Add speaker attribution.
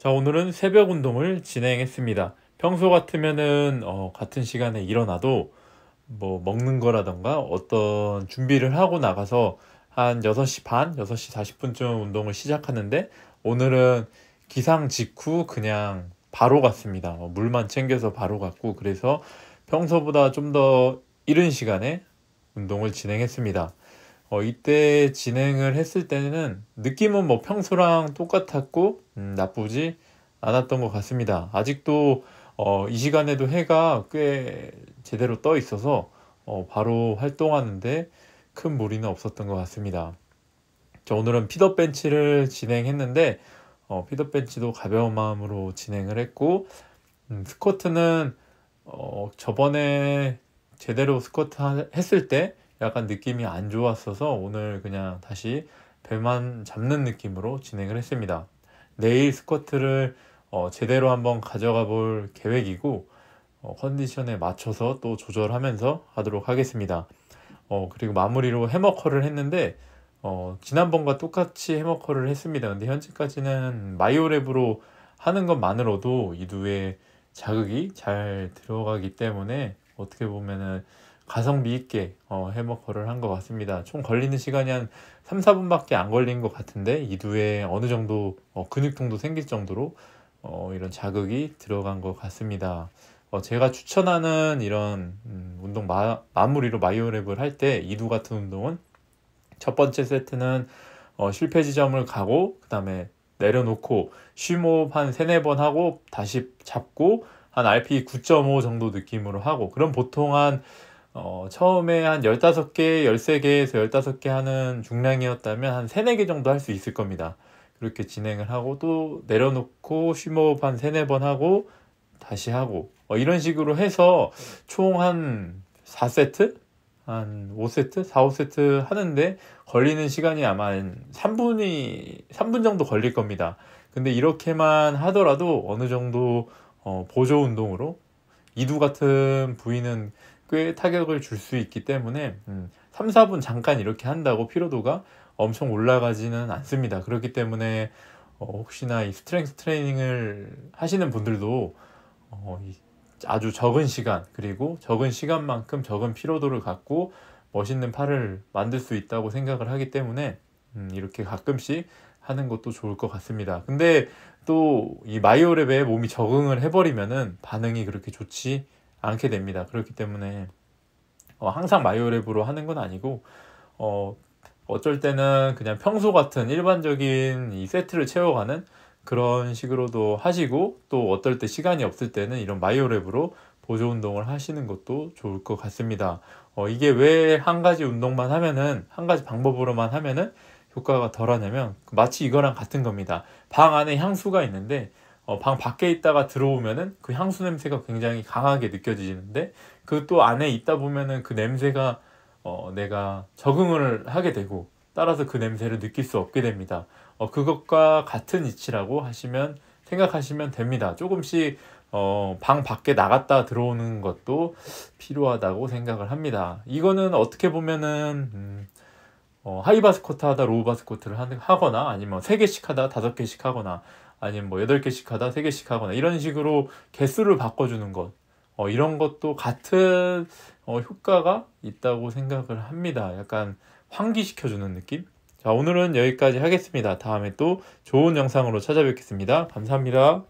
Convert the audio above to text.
Speaker 1: 자, 오늘은 새벽 운동을 진행했습니다. 평소 같으면은 어, 같은 시간에 일어나도 뭐 먹는 거라던가 어떤 준비를 하고 나가서 한 6시 반, 6시 40분쯤 운동을 시작하는데 오늘은 기상 직후 그냥 바로 갔습니다. 어, 물만 챙겨서 바로 갔고 그래서 평소보다 좀 더 이른 시간에 운동을 진행했습니다. 어, 이때 진행을 했을 때는 느낌은 뭐 평소랑 똑같았고 음, 나쁘지 않았던 것 같습니다. 아직도 어, 이 시간에도 해가 꽤 제대로 떠 있어서 어, 바로 활동하는데 큰 무리는 없었던 것 같습니다. 저 오늘은 피더 벤치를 진행했는데 어, 피더 벤치도 가벼운 마음으로 진행을 했고 음, 스쿼트는 어, 저번에 제대로 스쿼트 했을 때 약간 느낌이 안 좋았어서 오늘 그냥 다시 배만 잡는 느낌으로 진행을 했습니다. 내일 스쿼트를 어, 제대로 한번 가져가 볼 계획이고 어, 컨디션에 맞춰서 또 조절하면서 하도록 하겠습니다. 어, 그리고 마무리로 해머컬을 했는데 어, 지난번과 똑같이 해머컬을 했습니다. 근데 현재까지는 마이오랩으로 하는 것만으로도 이두에 자극이 잘 들어가기 때문에 어떻게 보면은 가성비 있게 어, 해머커를 한 것 같습니다. 총 걸리는 시간이 한 3, 4분밖에 안 걸린 것 같은데 이두에 어느 정도 어, 근육통도 생길 정도로 어, 이런 자극이 들어간 것 같습니다. 어, 제가 추천하는 이런 음, 운동 마, 무리로 마이오랩을 할 때 이두 같은 운동은 첫 번째 세트는 어, 실패 지점을 가고 그 다음에 내려놓고 쉼모한 3, 4번 하고 다시 잡고 한 RP 9.5 정도 느낌으로 하고 그럼 보통 한 어, 처음에 한 15개, 13개에서 15개 하는 중량이었다면 한 3, 4개 정도 할 수 있을 겁니다. 그렇게 진행을 하고 또 내려놓고 쉼호흡 한 3, 4번 하고 다시 하고 어, 이런 식으로 해서 총 한 4세트? 한 5세트? 4, 5세트 하는데 걸리는 시간이 아마 3분이, 3분 정도 걸릴 겁니다. 근데 이렇게만 하더라도 어느 정도 어, 보조 운동으로 이두 같은 부위는 꽤 타격을 줄 수 있기 때문에 음, 3, 4분 잠깐 이렇게 한다고 피로도가 엄청 올라가지는 않습니다. 그렇기 때문에 어, 혹시나 이 스트렝스 트레이닝을 하시는 분들도 어, 아주 적은 시간 그리고 적은 시간만큼 적은 피로도를 갖고 멋있는 팔을 만들 수 있다고 생각을 하기 때문에 음, 이렇게 가끔씩 하는 것도 좋을 것 같습니다. 근데 또 이 마이오랩에 몸이 적응을 해버리면은 반응이 그렇게 좋지 않게 됩니다. 그렇기 때문에 어, 항상 마이오랩으로 하는 건 아니고 어, 어쩔 때는 그냥 평소 같은 일반적인 이 세트를 채워가는 그런 식으로도 하시고 또 어떨 때 시간이 없을 때는 이런 마이오랩으로 보조 운동을 하시는 것도 좋을 것 같습니다. 어, 이게 왜 한 가지 운동만 하면은 한 가지 방법으로만 하면은 효과가 덜하냐면 마치 이거랑 같은 겁니다. 방 안에 향수가 있는데 어, 방 밖에 있다가 들어오면은 그 향수 냄새가 굉장히 강하게 느껴지는데 그 또 안에 있다 보면은 그 냄새가 어, 내가 적응을 하게 되고 따라서 그 냄새를 느낄 수 없게 됩니다. 어, 그것과 같은 이치라고 하시면 생각하시면 됩니다. 조금씩 어, 방 밖에 나갔다 들어오는 것도 필요하다고 생각을 합니다. 이거는 어떻게 보면은 음, 어, 하이바스코트 하다 로우바스코트를 하거나 아니면 세개씩 하다 다섯 개씩 하거나 아니면 뭐 8개씩 하다 3개씩 하거나 이런 식으로 개수를 바꿔주는 것 어, 이런 것도 같은 어, 효과가 있다고 생각을 합니다. 약간 환기시켜주는 느낌? 자, 오늘은 여기까지 하겠습니다. 다음에 또 좋은 영상으로 찾아뵙겠습니다. 감사합니다.